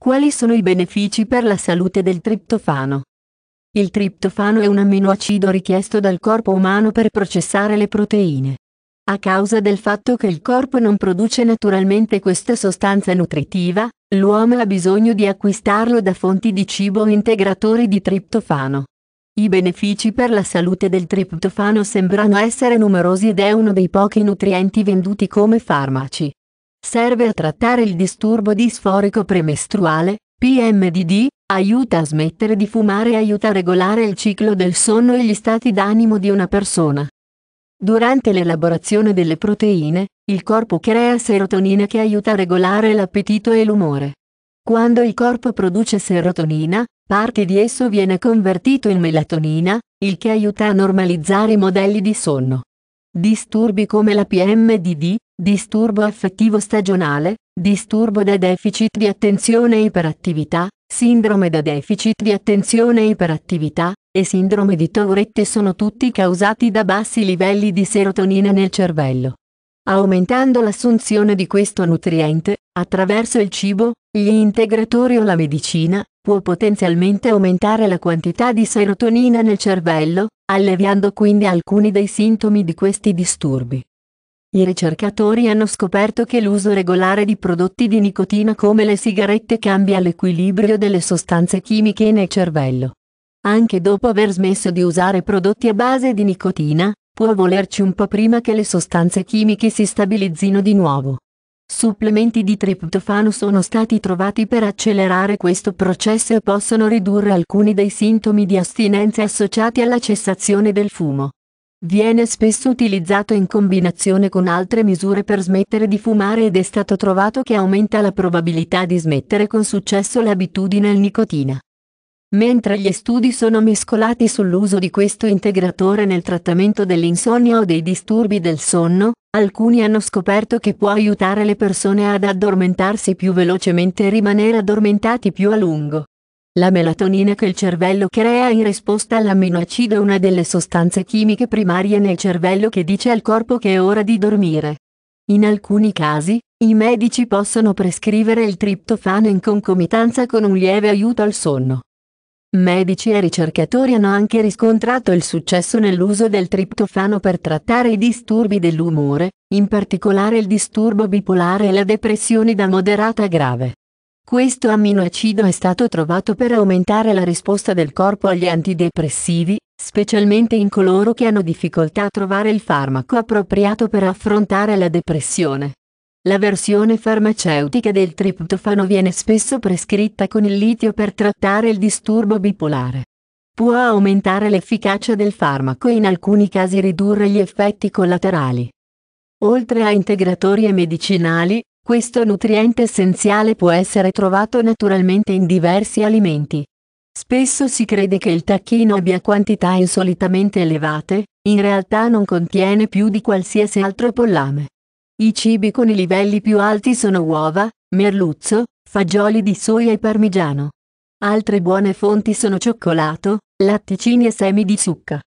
Quali sono i benefici per la salute del triptofano? Il triptofano è un amminoacido richiesto dal corpo umano per processare le proteine. A causa del fatto che il corpo non produce naturalmente questa sostanza nutritiva, l'uomo ha bisogno di acquistarlo da fonti di cibo integratori di triptofano. I benefici per la salute del triptofano sembrano essere numerosi ed è uno dei pochi nutrienti venduti come farmaci serve a trattare il disturbo disforico premestruale, PMDD, aiuta a smettere di fumare e aiuta a regolare il ciclo del sonno e gli stati d'animo di una persona. Durante l'elaborazione delle proteine, il corpo crea serotonina che aiuta a regolare l'appetito e l'umore. Quando il corpo produce serotonina, parte di esso viene convertito in melatonina, il che aiuta a normalizzare i modelli di sonno. Disturbi come la PMDD, disturbo affettivo stagionale, disturbo da deficit di attenzione e iperattività, sindrome da deficit di attenzione e iperattività, e sindrome di Tourette sono tutti causati da bassi livelli di serotonina nel cervello. Aumentando l'assunzione di questo nutriente, attraverso il cibo, gli integratori o la medicina, può potenzialmente aumentare la quantità di serotonina nel cervello, alleviando quindi alcuni dei sintomi di questi disturbi. I ricercatori hanno scoperto che l'uso regolare di prodotti di nicotina come le sigarette cambia l'equilibrio delle sostanze chimiche nel cervello. Anche dopo aver smesso di usare prodotti a base di nicotina, può volerci un po' prima che le sostanze chimiche si stabilizzino di nuovo. Supplementi di triptofano sono stati trovati per accelerare questo processo e possono ridurre alcuni dei sintomi di astinenza associati alla cessazione del fumo. Viene spesso utilizzato in combinazione con altre misure per smettere di fumare ed è stato trovato che aumenta la probabilità di smettere con successo l'abitudine al nicotina. Mentre gli studi sono mescolati sull'uso di questo integratore nel trattamento dell'insonnia o dei disturbi del sonno, alcuni hanno scoperto che può aiutare le persone ad addormentarsi più velocemente e rimanere addormentati più a lungo. La melatonina che il cervello crea in risposta all'amminoacido è una delle sostanze chimiche primarie nel cervello che dice al corpo che è ora di dormire. In alcuni casi, i medici possono prescrivere il triptofano in concomitanza con un lieve aiuto al sonno. Medici e ricercatori hanno anche riscontrato il successo nell'uso del triptofano per trattare i disturbi dell'umore, in particolare il disturbo bipolare e la depressione da moderata a grave. Questo amminoacido è stato trovato per aumentare la risposta del corpo agli antidepressivi, specialmente in coloro che hanno difficoltà a trovare il farmaco appropriato per affrontare la depressione. La versione farmaceutica del triptofano viene spesso prescritta con il litio per trattare il disturbo bipolare. Può aumentare l'efficacia del farmaco e in alcuni casi ridurre gli effetti collaterali. Oltre a integratori e medicinali, questo nutriente essenziale può essere trovato naturalmente in diversi alimenti. Spesso si crede che il tacchino abbia quantità insolitamente elevate, in realtà non contiene più di qualsiasi altro pollame. I cibi con i livelli più alti sono uova, merluzzo, fagioli di soia e parmigiano. Altre buone fonti sono cioccolato, latticini e semi di zucca.